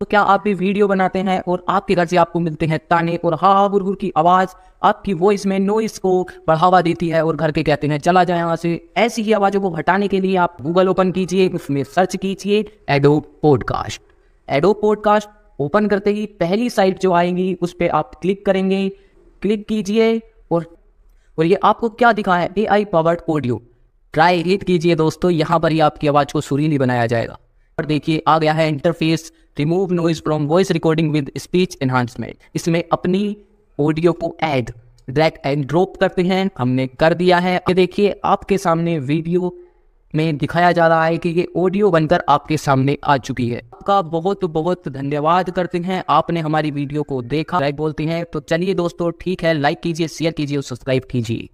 तो क्या आप भी वीडियो बनाते हैं और आपके घर से आपको मिलते हैं ताने और हा हा गुर की आवाज़ आपकी वॉइस में नॉइस को बढ़ावा देती है और घर के कहते हैं चला जाए यहाँ से ऐसी ही आवाज़ों को हटाने के लिए आप गूगल ओपन कीजिए उसमें सर्च कीजिए Adobe podcast Adobe podcast open करते ही पहली साइट जो आएगी उस पर आप क्लिक करेंगे क्लिक कीजिए और और ये आपको क्या दिखा है A I powered audio try read कीजिए दोस्तों यहाँ पर ही आपकी आवाज़ को सुरीली बनाया जाएगा पर देखिए आ गया है interface remove noise from voice recording with speech enhancement इसमें अपनी ऑडियो को ऐड ड्रैग एंड ड्रॉप करते हैं हमने कर दिया है ये देखिए आपके सामने वीडियो में दिखाया जा रहा है कि ये ऑडियो बनकर आपके सामने आ चुकी है आपका बहुत बहुत धन्यवाद करते हैं आपने हमारी वीडियो को देखा लाइक बोलते हैं तो चलिए दोस्तों ठीक है लाइक कीजिए शेयर कीजिए और सब्सक्राइब कीजिए